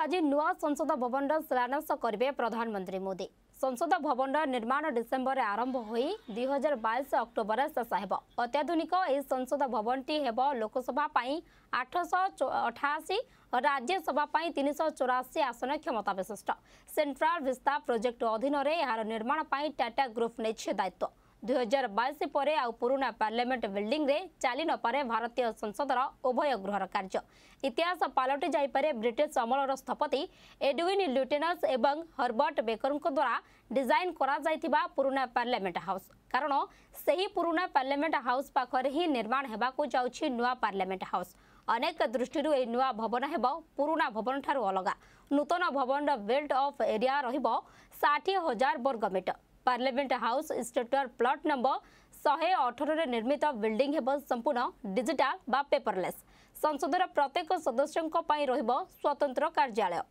ଆଜି ନୂଆ ସଂସଦ ଭବନର ଶିଳାନ୍ୟାସ କରିବେ ପ୍ରଧାନମନ୍ତ୍ରୀ ମୋଦି ସଂସଦ ଭବନର ନିର୍ମାଣ ଡିସେମ୍ବରରେ ଆରମ୍ଭ ହୋଇ ଦୁଇ ହଜାର ବାଇଶ ଅକ୍ଟୋବରରେ ଶେଷ ହେବ ଅତ୍ୟାଧୁନିକ ଏହି ସଂସଦ ଭବନଟି ହେବ ଲୋକସଭା ପାଇଁ ଆଠଶହ ଅଠାଅଶୀ ରାଜ୍ୟସଭା ପାଇଁ ତିନିଶହ ଚଉରାଅଶୀ ଆସନ କ୍ଷମତା ବିଶିଷ୍ଟ ସେଣ୍ଟ୍ରାଲ ଭିସ୍ତା ପ୍ରୋଜେକ୍ଟ ଅଧୀନରେ ଏହାର ନିର୍ମାଣ ପାଇଁ ଟାଟା ଗ୍ରୁପ୍ ନେଇଛି ଦାୟିତ୍ୱ ଦୁଇହଜାର ବାଇଶ ପରେ ଆଉ ପୁରୁଣା ପାର୍ଲାମେଣ୍ଟ ବିଲ୍ଡିଂରେ ଚାଲି ନପାରେ ଭାରତୀୟ ସଂସଦର ଉଭୟ ଗୃହର କାର୍ଯ୍ୟ ଇତିହାସ ପାଲଟି ଯାଇପାରେ ବ୍ରିଟିଶ ଅମଳର ସ୍ଥପତି ଏଡୱିନ୍ ଲ୍ୟୁଟେନସ୍ ଏବଂ ହର୍ବର୍ଟ ବେକରଙ୍କ ଦ୍ୱାରା ଡିଜାଇନ୍ କରାଯାଇଥିବା ପୁରୁଣା ପାର୍ଲାମେଣ୍ଟ ହାଉସ୍ କାରଣ ସେହି ପୁରୁଣା ପାର୍ଲାମେଣ୍ଟ ହାଉସ୍ ପାଖରେ ହିଁ ନିର୍ମାଣ ହେବାକୁ ଯାଉଛି ନୂଆ ପାର୍ଲାମେଣ୍ଟ ହାଉସ୍ ଅନେକ ଦୃଷ୍ଟିରୁ ଏହି ନୂଆ ଭବନ ହେବ ପୁରୁଣା ଭବନଠାରୁ ଅଲଗା ନୂତନ ଭବନର ବିଲ୍ଟ ଅଫ୍ ଏରିଆ ରହିବ ଷାଠିଏ ହଜାର ବର୍ଗ ମିଟର ପାର୍ଲାମେଣ୍ଟ ହାଉସ୍ ଷ୍ଟେଟୁଆର ପ୍ଲଟ୍ ନମ୍ବର ଶହେ ଅଠରରେ ନିର୍ମିତ ବିଲ୍ଡିଂ ହେବ ସମ୍ପୂର୍ଣ୍ଣ ଡିଜିଟାଲ ବା ପେପରଲେସ୍ ସଂସଦର ପ୍ରତ୍ୟେକ ସଦସ୍ୟଙ୍କ ପାଇଁ ରହିବ ସ୍ୱତନ୍ତ୍ର କାର୍ଯ୍ୟାଳୟ